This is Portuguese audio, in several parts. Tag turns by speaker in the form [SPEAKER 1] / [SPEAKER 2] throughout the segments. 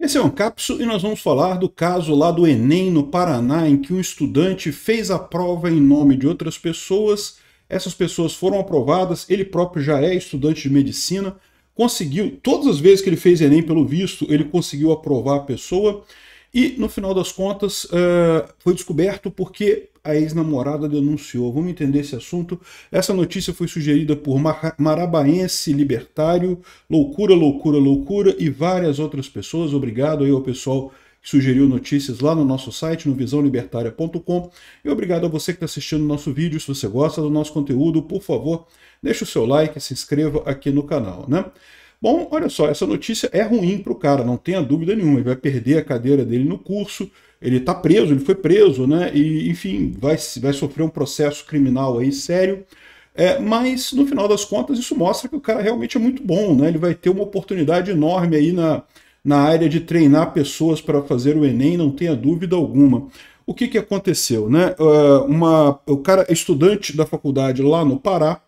[SPEAKER 1] Esse é um capso e nós vamos falar do caso lá do Enem no Paraná, em que um estudante fez a prova em nome de outras pessoas, essas pessoas foram aprovadas, ele próprio já é estudante de medicina, conseguiu, todas as vezes que ele fez Enem pelo visto, ele conseguiu aprovar a pessoa, e no final das contas uh, foi descoberto porque a ex-namorada denunciou. Vamos entender esse assunto. Essa notícia foi sugerida por Mar Marabaense Libertário, Loucura, Loucura, Loucura e várias outras pessoas. Obrigado aí ao pessoal que sugeriu notícias lá no nosso site, no visãolibertaria.com. E obrigado a você que está assistindo o nosso vídeo. Se você gosta do nosso conteúdo, por favor, deixe o seu like, e se inscreva aqui no canal, né? Bom, olha só, essa notícia é ruim para o cara, não tenha dúvida nenhuma. Ele vai perder a cadeira dele no curso, ele está preso, ele foi preso, né? E, enfim, vai, vai sofrer um processo criminal aí sério. É, mas, no final das contas, isso mostra que o cara realmente é muito bom, né? Ele vai ter uma oportunidade enorme aí na, na área de treinar pessoas para fazer o Enem, não tenha dúvida alguma. O que, que aconteceu, né? Uh, uma, o cara, é estudante da faculdade lá no Pará,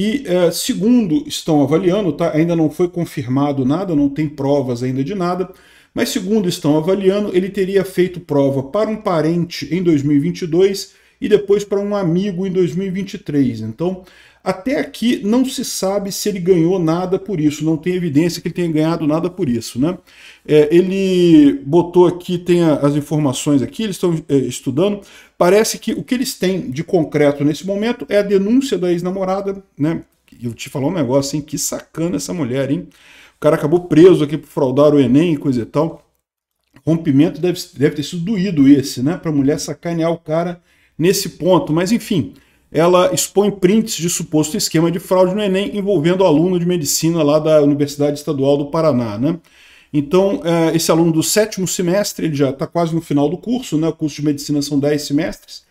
[SPEAKER 1] e é, segundo estão avaliando, tá? ainda não foi confirmado nada, não tem provas ainda de nada, mas segundo estão avaliando, ele teria feito prova para um parente em 2022 e depois para um amigo em 2023. Então, até aqui não se sabe se ele ganhou nada por isso, não tem evidência que ele tenha ganhado nada por isso. Né? É, ele botou aqui, tem a, as informações aqui, eles estão é, estudando. Parece que o que eles têm de concreto nesse momento é a denúncia da ex-namorada. Né? Eu te falar um negócio, hein? Que sacana essa mulher, hein? O cara acabou preso aqui por fraudar o Enem e coisa e tal. Rompimento deve, deve ter sido doído esse, né? Para a mulher sacanear o cara nesse ponto. Mas enfim, ela expõe prints de suposto esquema de fraude no Enem envolvendo aluno de medicina lá da Universidade Estadual do Paraná, né? Então, é, esse aluno do sétimo semestre, ele já está quase no final do curso, né? O curso de medicina são 10 semestres.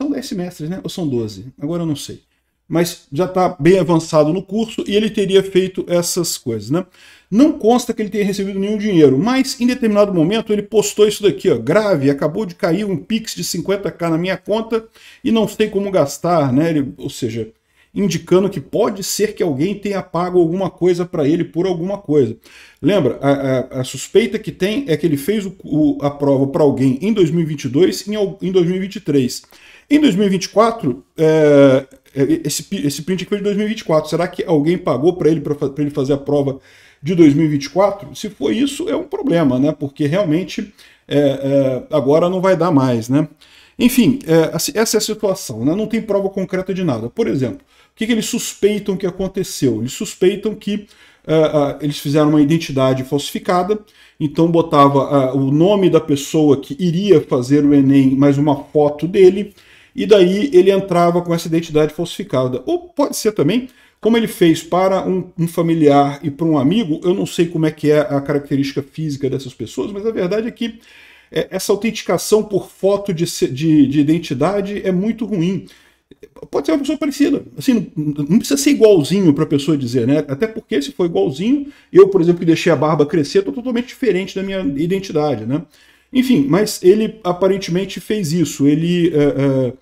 [SPEAKER 1] São 10 semestres, né? Ou são 12? Agora eu não sei mas já está bem avançado no curso e ele teria feito essas coisas, né? Não consta que ele tenha recebido nenhum dinheiro, mas em determinado momento ele postou isso daqui, ó, grave, acabou de cair um Pix de 50k na minha conta e não sei como gastar, né? Ele, ou seja, indicando que pode ser que alguém tenha pago alguma coisa para ele por alguma coisa. Lembra, a, a, a, suspeita que tem é que ele fez o, o, a prova para alguém em 2022 e em, em 2023. Em 2024, é, é, esse, esse print aqui foi de 2024. Será que alguém pagou para ele para ele fazer a prova de 2024? Se for isso, é um problema, né? Porque realmente é, é, agora não vai dar mais, né? Enfim, é, assim, essa é a situação, né? não tem prova concreta de nada. Por exemplo, o que, que eles suspeitam que aconteceu? Eles suspeitam que é, eles fizeram uma identidade falsificada, então botava uh, o nome da pessoa que iria fazer o Enem mais uma foto dele, e daí ele entrava com essa identidade falsificada. Ou pode ser também, como ele fez para um, um, familiar e para um amigo, eu não sei como é que é a característica física dessas pessoas, mas a verdade é que é, essa autenticação por foto de, de, de identidade é muito ruim. Pode ser uma pessoa parecida. Assim, não precisa ser igualzinho para a pessoa dizer, né? Até porque se for igualzinho, eu, por exemplo, que deixei a barba crescer, estou totalmente diferente da minha identidade, né? Enfim, mas ele aparentemente fez isso. Ele é, é,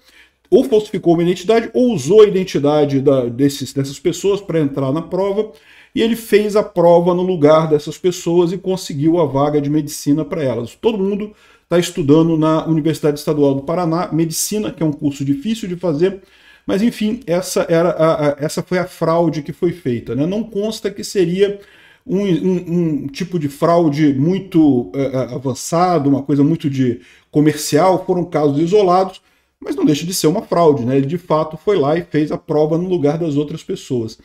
[SPEAKER 1] ou falsificou uma identidade ou usou a identidade da, desses, dessas pessoas para entrar na prova. E ele fez a prova no lugar dessas pessoas e conseguiu a vaga de medicina para elas. Todo mundo está estudando na Universidade Estadual do Paraná, medicina, que é um curso difícil de fazer. Mas enfim, essa, era a, a, essa foi a fraude que foi feita. Né? Não consta que seria um, um, um tipo de fraude muito uh, avançado, uma coisa muito de comercial, foram casos isolados, mas não deixa de ser uma fraude, né? Ele de fato foi lá e fez a prova no lugar das outras pessoas.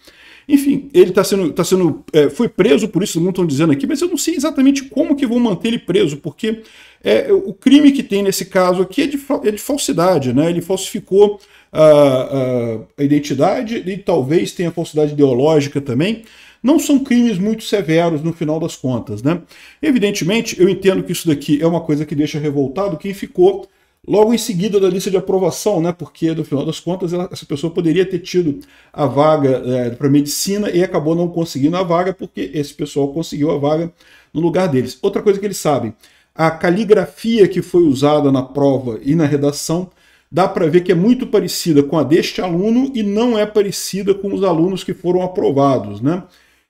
[SPEAKER 1] Enfim, ele está sendo, tá sendo é, foi preso por isso, todo estão dizendo aqui, mas eu não sei exatamente como que vão manter ele preso, porque é, o crime que tem nesse caso aqui é de, é de falsidade, né? Ele falsificou a, ah, ah, a, identidade e talvez tenha falsidade ideológica também. Não são crimes muito severos no final das contas, né? Evidentemente, eu entendo que isso daqui é uma coisa que deixa revoltado quem ficou logo em seguida da lista de aprovação, né? Porque no final das contas ela, essa pessoa poderia ter tido a vaga é, para medicina e acabou não conseguindo a vaga porque esse pessoal conseguiu a vaga no lugar deles. Outra coisa que eles sabem, a caligrafia que foi usada na prova e na redação dá para ver que é muito parecida com a deste aluno e não é parecida com os alunos que foram aprovados, né?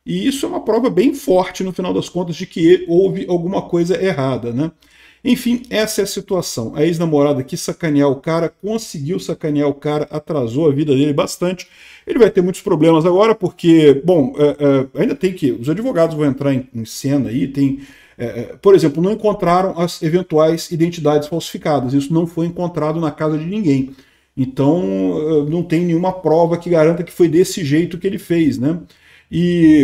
[SPEAKER 1] E isso é uma prova bem forte no final das contas de que houve alguma coisa errada, né? Enfim, essa é a situação. A ex-namorada quis sacanear o cara, conseguiu sacanear o cara, atrasou a vida dele bastante. Ele vai ter muitos problemas agora, porque, bom, é, é, ainda tem que. Os advogados vão entrar em, em cena aí, tem. É, é por exemplo, não encontraram as eventuais identidades falsificadas. Isso não foi encontrado na casa de ninguém. Então, é, não tem nenhuma prova que garanta que foi desse jeito que ele fez, né? E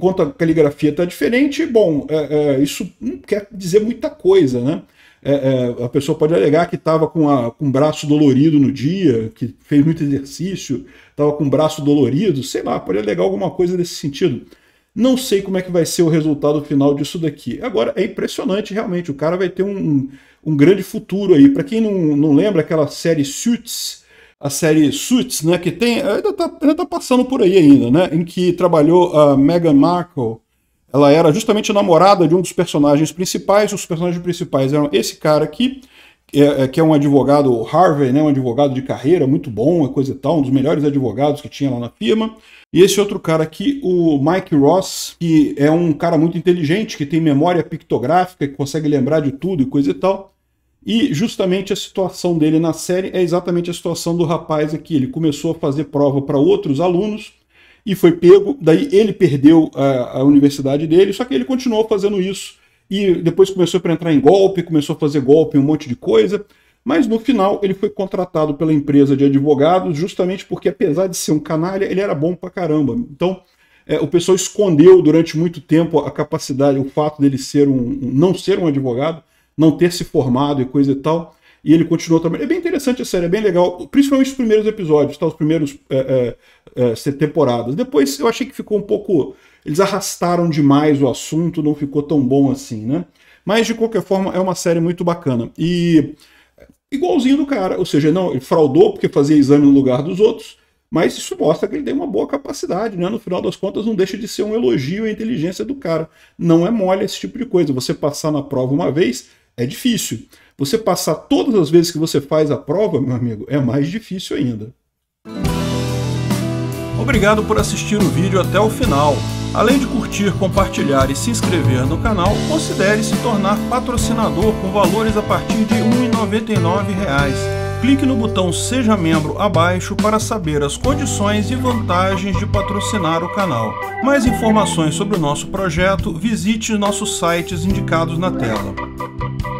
[SPEAKER 1] quanto a caligrafia está diferente, bom, é, é, isso não hum, quer dizer muita coisa, né? É, é a pessoa pode alegar que estava com, a, com o braço dolorido no dia, que fez muito exercício, estava com o braço dolorido, sei lá, pode alegar alguma coisa nesse sentido. Não sei como é que vai ser o resultado final disso daqui. Agora, é impressionante realmente, o cara vai ter um, um grande futuro aí. Para quem não, não lembra, aquela série Suits, a série Suits, né, que tem, ainda está ainda tá passando por aí ainda, né, em que trabalhou a Meghan Markle. Ela era justamente namorada de um dos personagens principais. Os personagens principais eram esse cara aqui, é, é, que é um advogado Harvey, né, um advogado de carreira muito bom, coisa e tal, um dos melhores advogados que tinha lá na firma. E esse outro cara aqui, o Mike Ross, que é um cara muito inteligente, que tem memória pictográfica, que consegue lembrar de tudo e coisa e tal. E justamente a situação dele na série é exatamente a situação do rapaz aqui. Ele começou a fazer prova para outros alunos e foi pego. Daí ele perdeu a, a, universidade dele, só que ele continuou fazendo isso. E depois começou para entrar em golpe, começou a fazer golpe, um monte de coisa. Mas no final ele foi contratado pela empresa de advogados, justamente porque, apesar de ser um canalha, ele era bom pra caramba. Então é, o pessoal escondeu durante muito tempo a capacidade, o fato dele ser um, um não ser um advogado não ter se formado e coisa e tal. E ele continuou também. É bem interessante a série, é bem legal, principalmente os primeiros episódios, tá? os primeiros é, é, é, temporadas. Depois eu achei que ficou um pouco. Eles arrastaram demais o assunto, não ficou tão bom assim, né? Mas de qualquer forma é uma série muito bacana. E igualzinho do cara, ou seja, não, ele fraudou porque fazia exame no lugar dos outros, mas isso mostra que ele tem uma boa capacidade, né? No final das contas, não deixa de ser um elogio à inteligência do cara. Não é mole esse tipo de coisa. Você passar na prova uma vez, é difícil. Você passar todas as vezes que você faz a prova, meu amigo, é mais difícil ainda. Obrigado por assistir o vídeo até o final. Além de curtir, compartilhar e se inscrever no canal, considere se tornar patrocinador com valores a partir de R$ 1,99 clique no botão Seja Membro abaixo para saber as condições e vantagens de patrocinar o canal. Mais informações sobre o nosso projeto, visite nossos sites indicados na tela. Thank you.